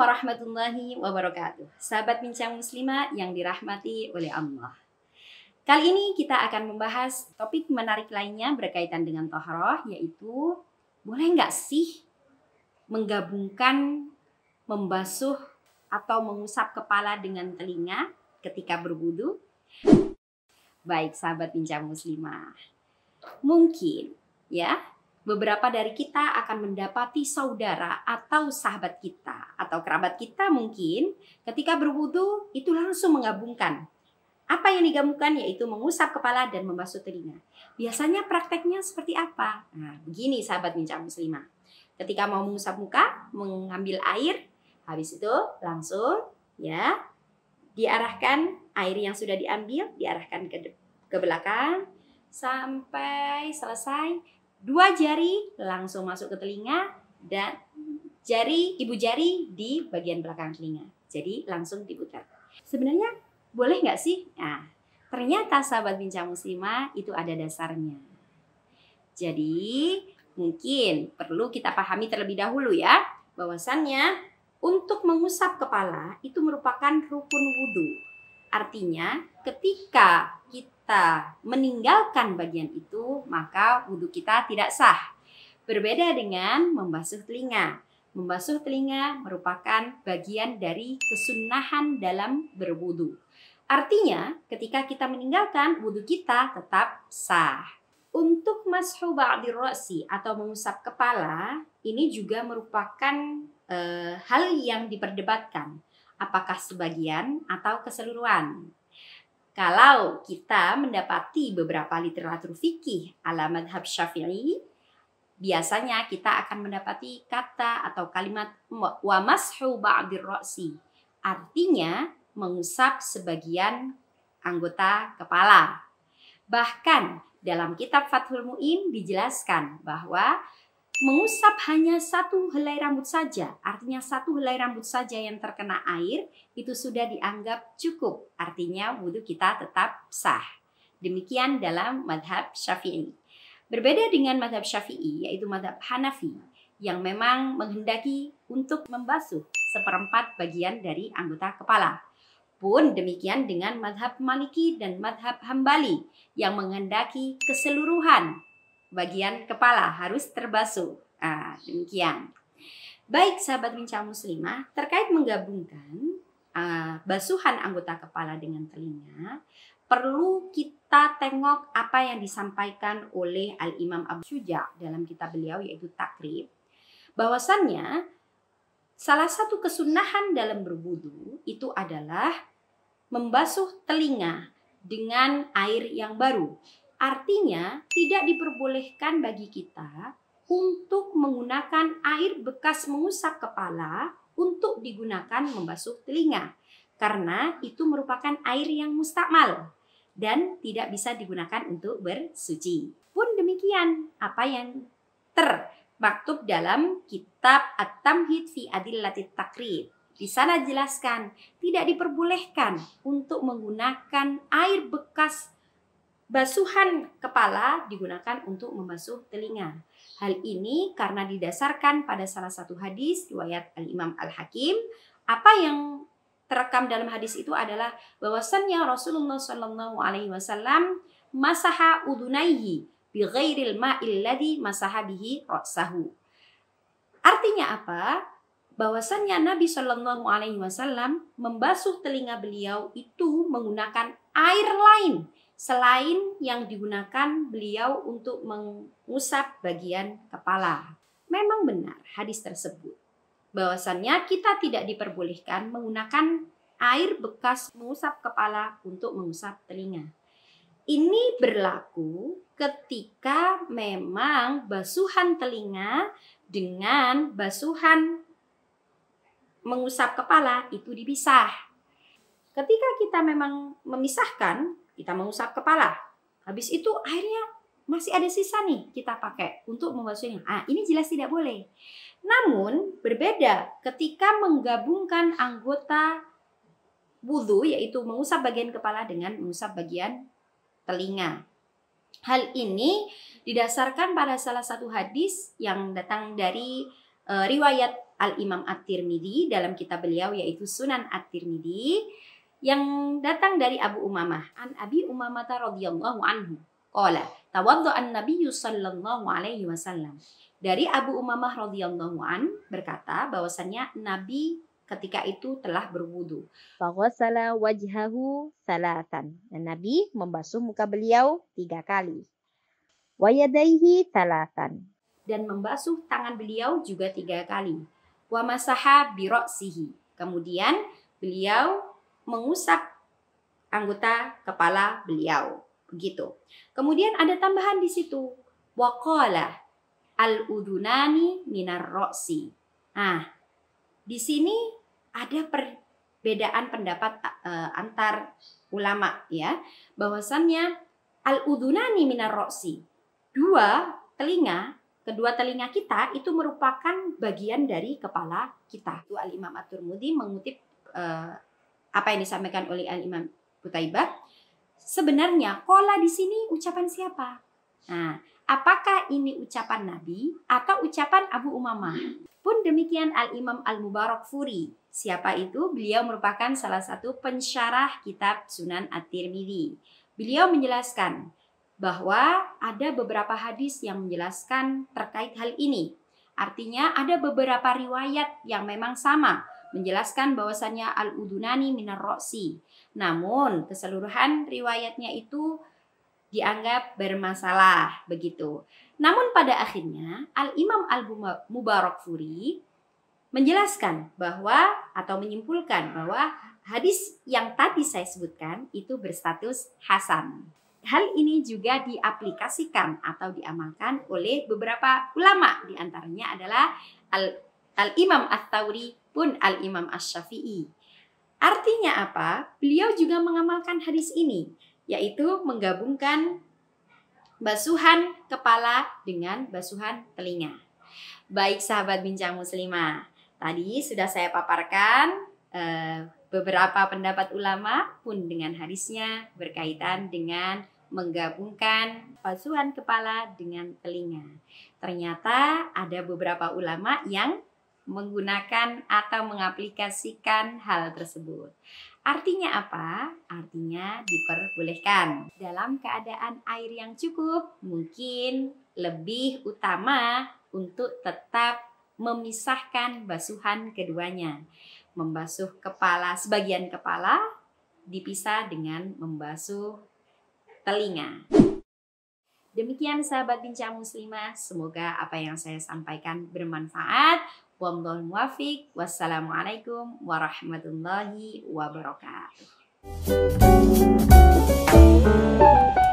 warahmatullahi wabarakatuh. Sahabat bincang muslimah yang dirahmati oleh Allah. Kali ini kita akan membahas topik menarik lainnya berkaitan dengan toharoh yaitu boleh nggak sih menggabungkan membasuh atau mengusap kepala dengan telinga ketika berbudu? Baik sahabat bincang muslimah, mungkin ya beberapa dari kita akan mendapati saudara atau sahabat kita atau kerabat kita mungkin ketika berwudu itu langsung menggabungkan apa yang digabungkan yaitu mengusap kepala dan membasuh telinga. Biasanya prakteknya seperti apa? Nah, begini sahabat bincang muslimah. Ketika mau mengusap muka, mengambil air, habis itu langsung ya diarahkan air yang sudah diambil diarahkan ke ke belakang sampai selesai dua jari langsung masuk ke telinga dan jari ibu jari di bagian belakang telinga. Jadi langsung diputar. Sebenarnya boleh nggak sih? Nah, ternyata sahabat bincang muslimah itu ada dasarnya. Jadi mungkin perlu kita pahami terlebih dahulu ya bahwasannya untuk mengusap kepala itu merupakan rukun wudhu. Artinya ketika kita kita meninggalkan bagian itu, maka wudhu kita tidak sah. Berbeda dengan membasuh telinga. Membasuh telinga merupakan bagian dari kesunahan dalam berwudhu. Artinya, ketika kita meninggalkan, wudhu kita tetap sah. Untuk mashu ba'dir atau mengusap kepala, ini juga merupakan e, hal yang diperdebatkan. Apakah sebagian atau keseluruhan? Kalau kita mendapati beberapa literatur fikih ala madhab syafi'i, biasanya kita akan mendapati kata atau kalimat wa mashu ba'dir ra'si. Artinya mengusap sebagian anggota kepala. Bahkan dalam kitab Fathul Mu'in dijelaskan bahwa mengusap hanya satu helai rambut saja, artinya satu helai rambut saja yang terkena air, itu sudah dianggap cukup. Artinya wudhu kita tetap sah. Demikian dalam madhab syafi'i. Berbeda dengan madhab syafi'i, yaitu madhab Hanafi, yang memang menghendaki untuk membasuh seperempat bagian dari anggota kepala. Pun demikian dengan madhab Maliki dan madhab Hambali yang menghendaki keseluruhan bagian kepala harus terbasuh. Nah, demikian. Baik sahabat bincang muslimah, terkait menggabungkan uh, basuhan anggota kepala dengan telinga, perlu kita tengok apa yang disampaikan oleh Al-Imam Abu Syuja dalam kitab beliau yaitu Takrib. Bahwasannya salah satu kesunahan dalam berbudu itu adalah membasuh telinga dengan air yang baru Artinya, tidak diperbolehkan bagi kita untuk menggunakan air bekas mengusap kepala untuk digunakan membasuh telinga karena itu merupakan air yang mustakmal dan tidak bisa digunakan untuk bersuci. Pun demikian, apa yang termaktub dalam kitab At-Tamhid fi Latif Takrib. Di sana jelaskan, tidak diperbolehkan untuk menggunakan air bekas Basuhan kepala digunakan untuk membasuh telinga. Hal ini karena didasarkan pada salah satu hadis riwayat Al-Imam Al-Hakim, apa yang terekam dalam hadis itu adalah bahwasannya Rasulullah Shallallahu alaihi wasallam masaha udunaihi bi ghairil ma'il ladhi masaha bihi ra'sahu. Artinya apa? bahwasannya Nabi Shallallahu Alaihi Wasallam membasuh telinga beliau itu menggunakan air lain selain yang digunakan beliau untuk mengusap bagian kepala. Memang benar hadis tersebut. Bahwasannya kita tidak diperbolehkan menggunakan air bekas mengusap kepala untuk mengusap telinga. Ini berlaku ketika memang basuhan telinga dengan basuhan mengusap kepala itu dipisah. Ketika kita memang memisahkan kita mengusap kepala. Habis itu akhirnya masih ada sisa nih kita pakai untuk membasuhnya. Ah, ini jelas tidak boleh. Namun berbeda ketika menggabungkan anggota wudhu yaitu mengusap bagian kepala dengan mengusap bagian telinga. Hal ini didasarkan pada salah satu hadis yang datang dari uh, riwayat Al Imam At-Tirmidzi dalam kitab beliau yaitu Sunan At-Tirmidzi yang datang dari Abu Umamah an Abi Umamah radhiyallahu anhu qala tawadda an nabiyyu sallallahu alaihi wasallam dari Abu Umamah radhiyallahu an berkata bahwasanya Nabi ketika itu telah berwudu. Faghasala wajhahu salatan. Dan Nabi membasuh muka beliau tiga kali. Wayadaihi salatan. Dan membasuh tangan beliau juga tiga kali. masaha biroksihi. Kemudian beliau mengusap anggota kepala beliau. Begitu. Kemudian ada tambahan di situ. Waqala al-udunani minar roksi. Nah, di sini ada perbedaan pendapat uh, antar ulama ya. Bahwasannya al-udunani minar roksi. Dua telinga, kedua telinga kita itu merupakan bagian dari kepala kita. Itu Al-Imam at mudi mengutip uh, apa yang disampaikan oleh Al Imam Kutaibah. Sebenarnya kola di sini ucapan siapa? Nah, apakah ini ucapan Nabi atau ucapan Abu Umamah? Pun demikian Al Imam Al Mubarak Furi. Siapa itu? Beliau merupakan salah satu pensyarah kitab Sunan At-Tirmidzi. Beliau menjelaskan bahwa ada beberapa hadis yang menjelaskan terkait hal ini. Artinya ada beberapa riwayat yang memang sama, menjelaskan bahwasannya al-udunani minar roksi. Namun keseluruhan riwayatnya itu dianggap bermasalah begitu. Namun pada akhirnya Al-Imam Al-Mubarak Furi menjelaskan bahwa atau menyimpulkan bahwa hadis yang tadi saya sebutkan itu berstatus hasan. Hal ini juga diaplikasikan atau diamalkan oleh beberapa ulama di antaranya adalah Al Al-Imam At-Tawri pun Al-Imam Ash-Syafi'i. Artinya apa? Beliau juga mengamalkan hadis ini, yaitu menggabungkan basuhan kepala dengan basuhan telinga. Baik sahabat bincang muslimah, tadi sudah saya paparkan eh, beberapa pendapat ulama pun dengan hadisnya berkaitan dengan menggabungkan basuhan kepala dengan telinga. Ternyata ada beberapa ulama yang menggunakan atau mengaplikasikan hal tersebut. Artinya apa? Artinya diperbolehkan. Dalam keadaan air yang cukup, mungkin lebih utama untuk tetap memisahkan basuhan keduanya. Membasuh kepala, sebagian kepala dipisah dengan membasuh telinga. Demikian sahabat bincang muslimah, semoga apa yang saya sampaikan bermanfaat. Wallahu muwafiq. Wassalamualaikum warahmatullahi wabarakatuh.